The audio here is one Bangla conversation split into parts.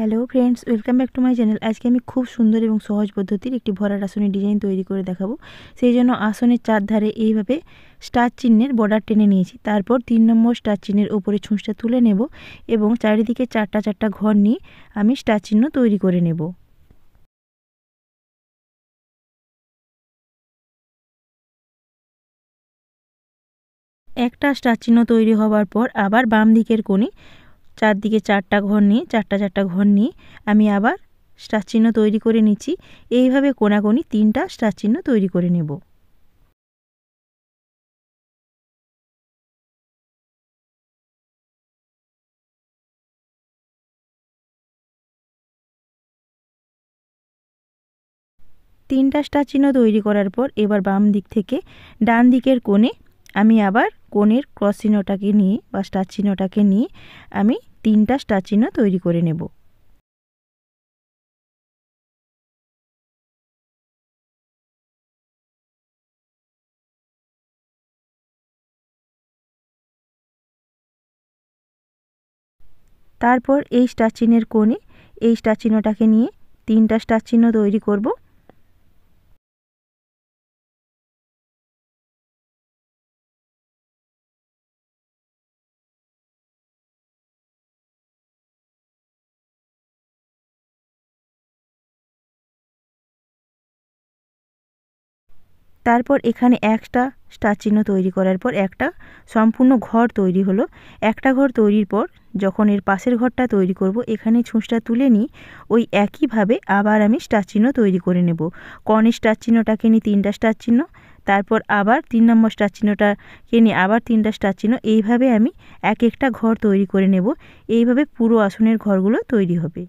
hello friends welcome back to my channel আজকে আমি খুব সুন্দর এবং সহজ পদ্ধতির একটি ভরাট আসনের ডিজাইন তৈরি করে দেখাবো সেই জন্য আসনের চারধারে এইভাবে স্টার চিহ্নের বর্ডার টেনে নিয়েছি তারপর তিন নম্বর স্টার চিহ্নের ওপরে ছুঁচটা তুলে নেব এবং চারিদিকে চারটা চারটা ঘর নিয়ে আমি স্টার চিহ্ন তৈরি করে নেব একটা স্টার চিহ্ন তৈরি হওয়ার পর আবার বাম দিকের কোণে চারদিকে চারটা ঘর নিয়ে চারটা চারটা ঘর নিয়ে আমি আবার স্টার চিহ্ন তৈরি করে নিচ্ছি এইভাবে কোনাকোনি তিনটা স্টার চিহ্ন তৈরি করে নেব তিনটা স্টার চিহ্ন তৈরি করার পর এবার বাম দিক থেকে ডান দিকের কোণে আমি আবার কোণের ক্রস চিহ্নটাকে নিয়ে বা স্টার চিহ্নটাকে নিয়ে আমি তিনটা স্টার চিহ্ন তৈরি করে নেব তারপর এই স্টার চিহ্নের কোণে এই স্টার চিহ্নটাকে নিয়ে তিনটা স্টার চিহ্ন তৈরি করবো তারপর এখানে একটা স্টার চিহ্ন তৈরি করার পর একটা সম্পূর্ণ ঘর তৈরি হলো একটা ঘর তৈরির পর যখন এর পাশের ঘরটা তৈরি করব এখানে ছুঁচটা তুলে নিই ওই একইভাবে আবার আমি স্টার চিহ্ন তৈরি করে নেব কনে স্টার চিহ্নটা নিই তিনটা স্টার চিহ্ন তারপর আবার তিন নম্বর স্টার চিহ্নটা নিয়ে আবার তিনটা স্টার চিহ্ন এইভাবে আমি এক একটা ঘর তৈরি করে নেব এইভাবে পুরো আসনের ঘরগুলো তৈরি হবে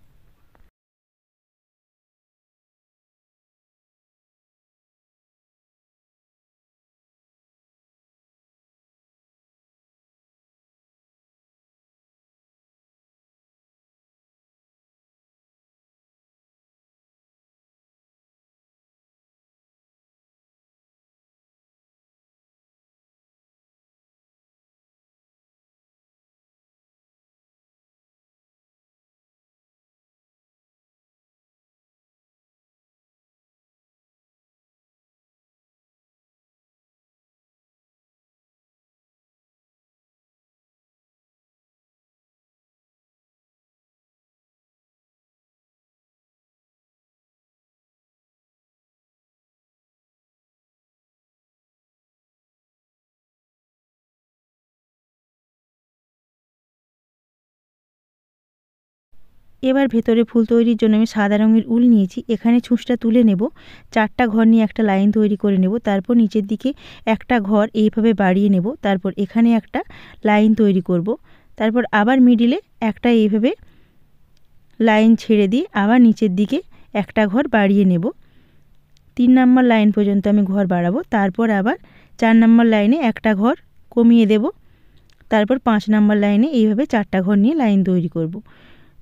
এবার ভেতরে ফুল তৈরির জন্য আমি সাদা রঙের উল নিয়েছি এখানে ছুঁচটা তুলে নেব চারটা ঘর নিয়ে একটা লাইন তৈরি করে নেব তারপর নিচের দিকে একটা ঘর এইভাবে বাড়িয়ে নেব তারপর এখানে একটা লাইন তৈরি করব তারপর আবার মিডিলে একটা এইভাবে লাইন ছেড়ে দিয়ে আবার নিচের দিকে একটা ঘর বাড়িয়ে নেব তিন নম্বর লাইন পর্যন্ত আমি ঘর বাড়াবো তারপর আবার চার নম্বর লাইনে একটা ঘর কমিয়ে দেব তারপর পাঁচ নম্বর লাইনে এইভাবে চারটা ঘর নিয়ে লাইন তৈরি করব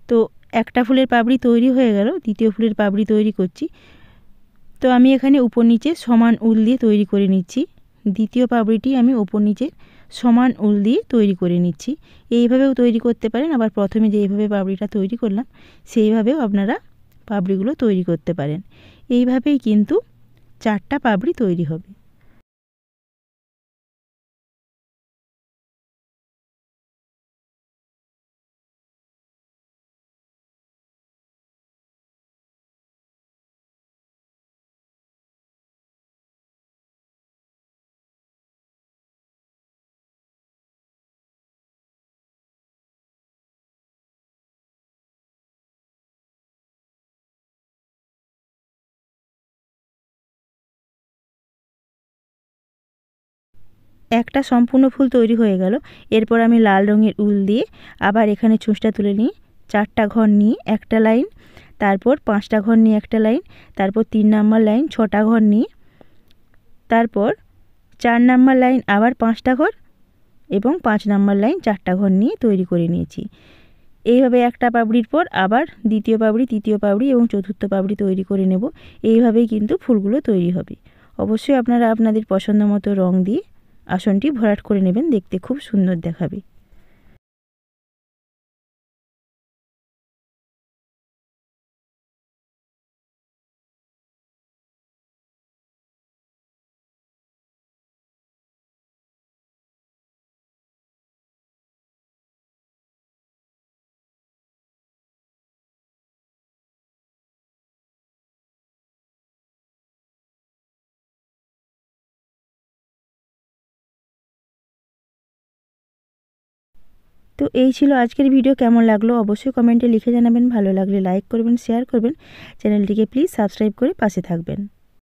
তো একটা ফুলের পাবড়ি তৈরি হয়ে গেল দ্বিতীয় ফুলের পাবড়ি তৈরি করছি তো আমি এখানে উপর নিচে সমান উল দিয়ে তৈরি করে নিচ্ছি দ্বিতীয় পাবড়িটি আমি উপর নিচে সমান উল দিয়ে তৈরি করে নিচ্ছি এইভাবেও তৈরি করতে পারেন আবার প্রথমে যেইভাবে পাবড়িটা তৈরি করলাম সেইভাবেও আপনারা পাবড়িগুলো তৈরি করতে পারেন এইভাবেই কিন্তু চারটা পাবড়ি তৈরি হবে একটা সম্পূর্ণ ফুল তৈরি হয়ে গেল এরপর আমি লাল রঙের উল দিয়ে আবার এখানে ছুঁচটা তুলে নিই চারটা ঘর নিয়ে একটা লাইন তারপর পাঁচটা ঘর নিয়ে একটা লাইন তারপর তিন নাম্বার লাইন ছটা ঘর নিয়ে তারপর চার নাম্বার লাইন আবার পাঁচটা ঘর এবং পাঁচ নাম্বার লাইন চারটা ঘর নিয়ে তৈরি করে নিয়েছি এইভাবে একটা পাবড়ির পর আবার দ্বিতীয় পাবড়ি তৃতীয় পাবড়ি এবং চতুর্থ পাবড়ি তৈরি করে নেব এইভাবেই কিন্তু ফুলগুলো তৈরি হবে অবশ্যই আপনারা আপনাদের পছন্দ মতো রঙ দিয়ে আসনটি ভরাট করে নেবেন দেখতে খুব সুন্দর দেখাবে তো এই ছিল আজকের ভিডিও কেমন লাগলো অবশ্যই কমেন্টে লিখে জানাবেন ভালো লাগলে লাইক করবেন শেয়ার করবেন চ্যানেলটিকে প্লিজ সাবস্ক্রাইব করে পাশে থাকবেন